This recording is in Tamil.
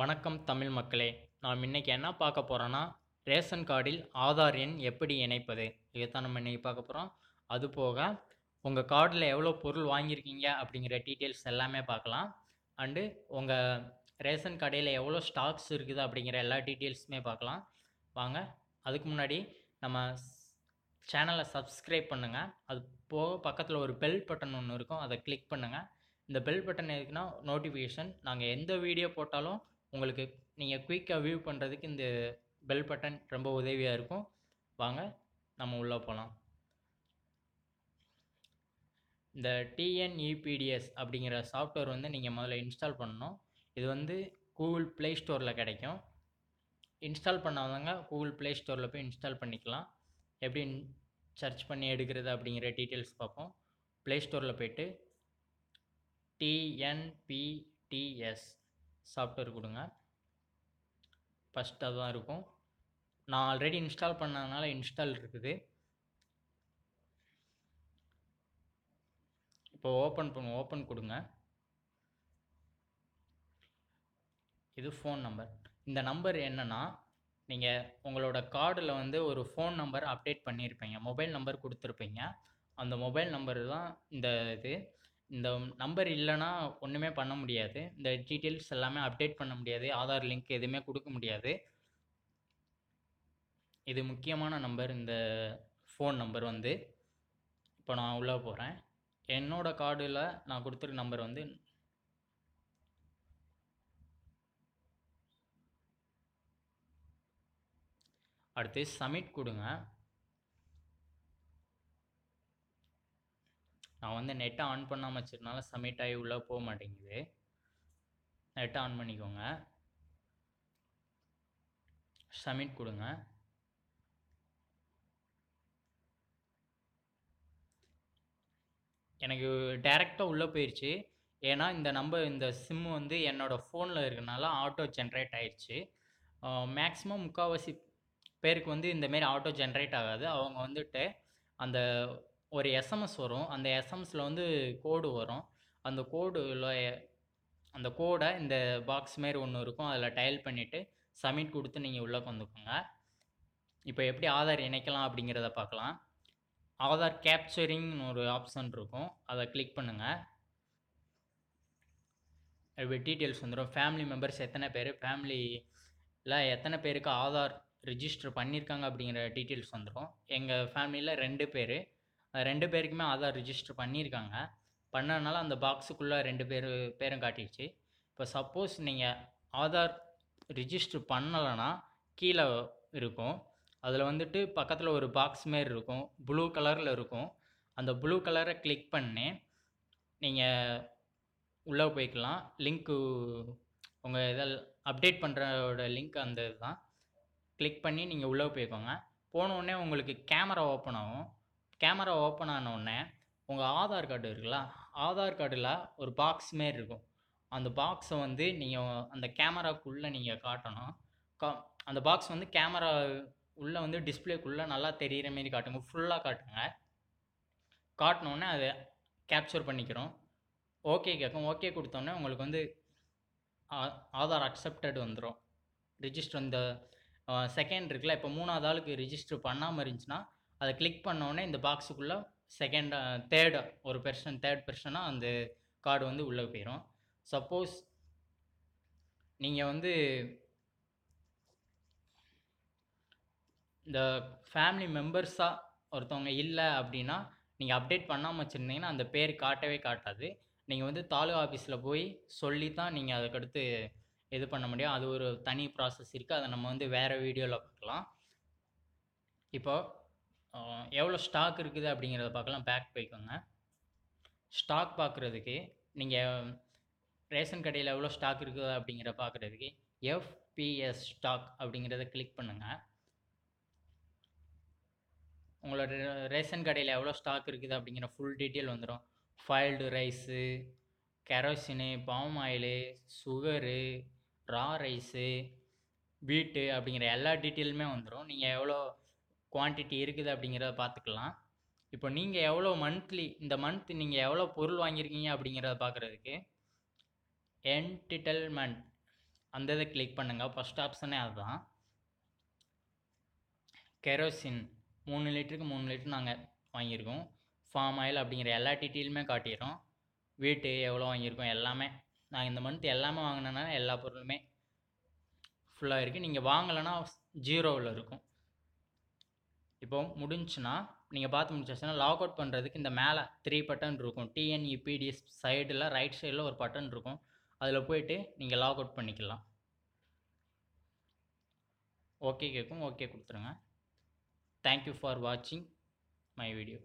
வணக்கம் தமிழ் மக்களே நாம் இன்றைக்கி என்ன பார்க்க போகிறோன்னா ரேஷன் கார்டில் ஆதார் எண் எப்படி இணைப்பது இதைத்தான் நம்ம இன்றைக்கி பார்க்க போகிறோம் அது போக உங்கள் கார்டில் எவ்வளோ பொருள் வாங்கியிருக்கீங்க அப்படிங்கிற டீட்டெயில்ஸ் எல்லாமே பார்க்கலாம் அண்டு உங்கள் ரேஷன் கடையில் எவ்வளோ ஸ்டாக்ஸ் இருக்குது அப்படிங்கிற எல்லா டீட்டெயில்ஸுமே பார்க்கலாம் வாங்க அதுக்கு முன்னாடி நம்ம சேனலை சப்ஸ்கிரைப் பண்ணுங்கள் அது போக பக்கத்தில் ஒரு பெல் பட்டன் ஒன்று இருக்கும் அதை கிளிக் பண்ணுங்கள் இந்த பெல் பட்டன் எதுக்குன்னா நோட்டிஃபிகேஷன் நாங்கள் எந்த வீடியோ போட்டாலும் உங்களுக்கு நீங்கள் குயிக்காக வியூ பண்ணுறதுக்கு இந்த பெல் பட்டன் ரொம்ப உதவியாக இருக்கும் வாங்க நம்ம உள்ளே போகலாம் இந்த டிஎன்இபிடிஎஸ் e அப்படிங்கிற சாஃப்ட்வேர் வந்து நீங்கள் முதல்ல இன்ஸ்டால் பண்ணணும் இது வந்து கூகுள் ப்ளே ஸ்டோரில் கிடைக்கும் இன்ஸ்டால் பண்ணாதவங்க கூகுள் ப்ளே ஸ்டோரில் போய் இன்ஸ்டால் பண்ணிக்கலாம் எப்படி சர்ச் பண்ணி எடுக்கிறது அப்படிங்கிற டீட்டெயில்ஸ் பார்ப்போம் ப்ளே ஸ்டோரில் போய்ட்டு டிஎன்பிடிஎஸ் சாஃப்ட்வேர் கொடுங்க ஃபஸ்ட் அதுதான் இருக்கும் நான் ஆல்ரெடி இன்ஸ்டால் பண்ணதுனால இன்ஸ்டால் இருக்குது இப்போ ஓப்பன் பண்ண ஓப்பன் கொடுங்க இது ஃபோன் நம்பர் இந்த நம்பர் என்னென்னா நீங்கள் உங்களோட கார்டில் வந்து ஒரு ஃபோன் நம்பர் அப்டேட் பண்ணியிருப்பீங்க மொபைல் நம்பர் கொடுத்துருப்பீங்க அந்த மொபைல் நம்பர் தான் இந்த இது இந்த நம்பர் இல்லைன்னா ஒன்றுமே பண்ண முடியாது இந்த டீட்டெயில்ஸ் எல்லாமே அப்டேட் பண்ண முடியாது ஆதார் லிங்க் எதுவுமே கொடுக்க முடியாது இது முக்கியமான நம்பர் இந்த ஃபோன் நம்பர் வந்து இப்போ நான் உள்ளே போகிறேன் என்னோடய கார்டில் நான் கொடுத்துருக்க நம்பர் வந்து அடுத்து சப்மிட் கொடுங்க நான் வந்து நெட்டை ஆன் பண்ணாமல் வச்சுருந்தால சப்மிட் ஆகி உள்ளே போக மாட்டேங்குது நெட்டை ஆன் பண்ணிக்கோங்க சப்மிட் கொடுங்க எனக்கு டைரெக்டாக உள்ளே போயிடுச்சு ஏன்னா இந்த நம்பர் இந்த சிம்மு வந்து என்னோடய ஃபோனில் இருக்கனால ஆட்டோ ஜென்ரேட் ஆயிடுச்சு மேக்ஸிமம் முக்கால்வாசி பேருக்கு வந்து இந்தமாரி ஆட்டோ ஜென்ரேட் ஆகாது அவங்க வந்துட்டு அந்த ஒரு எஸ்எம்எஸ் வரும் அந்த எஸ்எம்எஸில் வந்து கோடு வரும் அந்த கோடுல அந்த கோடை இந்த பாக்ஸ் மாரி ஒன்று இருக்கும் அதில் டயல் பண்ணிவிட்டு சப்மிட் கொடுத்து நீங்கள் உள்ளே வந்துக்கோங்க இப்போ எப்படி ஆதார் இணைக்கலாம் அப்படிங்கிறத பார்க்கலாம் ஆதார் கேப்சரிங்னு ஒரு ஆப்ஷன் இருக்கும் அதை கிளிக் பண்ணுங்கள் அப்படி டீட்டெயில்ஸ் வந்துடும் ஃபேமிலி மெம்பர்ஸ் எத்தனை பேர் ஃபேமிலியில் எத்தனை பேருக்கு ஆதார் ரிஜிஸ்டர் பண்ணியிருக்காங்க அப்படிங்கிற டீட்டெயில்ஸ் வந்துடும் எங்கள் ஃபேமிலியில் ரெண்டு பேர் ரெண்டு பேருக்குமே ஆதார் ரிஜிஸ்டர் பண்ணியிருக்காங்க பண்ணனால அந்த பாக்ஸுக்குள்ளே ரெண்டு பேர் பேரும் காட்டிடுச்சு இப்போ சப்போஸ் நீங்கள் ஆதார் ரிஜிஸ்டர் பண்ணலைன்னா கீழே இருக்கும் அதில் வந்துட்டு பக்கத்தில் ஒரு பாக்ஸ் மாரி இருக்கும் ப்ளூ கலரில் இருக்கும் அந்த ப்ளூ கலரை கிளிக் பண்ணி நீங்கள் உள்ளே போய்க்கலாம் லிங்க்கு உங்கள் இதில் அப்டேட் பண்ணுறோட லிங்க் அந்த இதுதான் கிளிக் பண்ணி நீங்கள் உள்ளே போய்க்கோங்க போனோடனே உங்களுக்கு கேமரா ஓப்பன் ஆகும் கேமரா ஓப்பன் ஆனவுடனே உங்கள் ஆதார் கார்டு இருக்குல்ல ஆதார் கார்டில் ஒரு பாக்ஸ் மாரி இருக்கும் அந்த பாக்ஸை வந்து நீங்கள் அந்த கேமராக்குள்ளே நீங்கள் காட்டணும் கா அந்த பாக்ஸ் வந்து கேமரா உள்ளே வந்து டிஸ்பிளேக்குள்ளே நல்லா தெரிகிற மாரி காட்டுங்க ஃபுல்லாக காட்டுங்க காட்டினோடனே அதை கேப்சர் பண்ணிக்கிறோம் ஓகே கேட்கும் ஓகே கொடுத்தோன்னே உங்களுக்கு வந்து ஆதார் அக்செப்டட் வந்துடும் ரிஜிஸ்டர் இந்த செகண்ட் இருக்குல்ல இப்போ மூணாவது ஆளுக்கு ரிஜிஸ்டர் பண்ணாமல் இருந்துச்சுன்னா அதை கிளிக் பண்ணோடனே இந்த பாக்ஸுக்குள்ளே செகண்ட் தேர்டு ஒரு பெர்சன் தேர்ட் பெர்சனாக அந்த கார்டு வந்து உள்ளே போயிடும் சப்போஸ் நீங்கள் வந்து இந்த ஃபேமிலி மெம்பர்ஸாக ஒருத்தவங்க இல்லை அப்படின்னா நீங்கள் அப்டேட் பண்ணாமல் வச்சுருந்தீங்கன்னா அந்த பேர் காட்டவே காட்டாது நீங்கள் வந்து தாலுகா ஆஃபீஸில் போய் சொல்லி தான் நீங்கள் அதுக்கடுத்து இது பண்ண முடியும் அது ஒரு தனி ப்ராசஸ் இருக்குது அதை நம்ம வந்து வேறு வீடியோவில் பார்க்கலாம் இப்போது எவ்வளோ ஸ்டாக் இருக்குது அப்படிங்கிறத பார்க்கலாம் பேக் போய்க்கோங்க ஸ்டாக் பார்க்குறதுக்கு நீங்கள் ரேஷன் கடையில் எவ்வளோ ஸ்டாக் இருக்குது அப்படிங்கிற பார்க்குறதுக்கு எஃபிஎஸ் ஸ்டாக் அப்படிங்கிறத கிளிக் பண்ணுங்கள் உங்களோட ரேஷன் கடையில் எவ்வளோ ஸ்டாக் இருக்குது அப்படிங்கிற ஃபுல் டீட்டெயில் வந்துடும் boiled rice kerosene palm oil sugar raw rice வீட்டு அப்படிங்கிற எல்லா டீட்டெயிலுமே வந்துடும் நீங்கள் எவ்வளோ குவான்டிட்டி இருக்குது அப்படிங்கிறத பார்த்துக்கலாம் இப்போ நீங்கள் எவ்வளோ மந்த்லி இந்த மந்த் நீங்கள் எவ்வளோ பொருள் வாங்கியிருக்கீங்க அப்படிங்கிறத பார்க்குறதுக்கு என்டிட்டல்மெண்ட் அந்த இதை கிளிக் பண்ணுங்கள் ஃபஸ்ட் ஆப்ஷனே அதுதான் கெரோசின் மூணு லிட்டருக்கு மூணு லிட்டர் நாங்கள் வாங்கியிருக்கோம் ஃபார்ம் ஆயில் அப்படிங்கிற எல்லா டீட்டெயிலுமே காட்டிடுறோம் வீட்டு எவ்வளோ வாங்கியிருக்கோம் எல்லாமே நாங்கள் இந்த மந்த் எல்லாமே வாங்கினனால எல்லா பொருளுமே ஃபுல்லாக இருக்குது நீங்கள் வாங்கலைன்னா ஜீரோவில் இருக்கும் இப்போ முடிஞ்சுன்னா நீங்கள் பார்த்து முடிச்சாச்சுன்னா லாக் அவுட் பண்ணுறதுக்கு இந்த மேலே த்ரீ பட்டன் இருக்கும் டிஎன்இபிடி சைடில் ரைட் சைடில் ஒரு பட்டன் இருக்கும் அதில் போய்ட்டு நீங்கள் லாக் அவுட் பண்ணிக்கலாம் ஓகே கேட்கும் ஓகே கொடுத்துருங்க தேங்க்யூ ஃபார் வாட்சிங் மை வீடியோ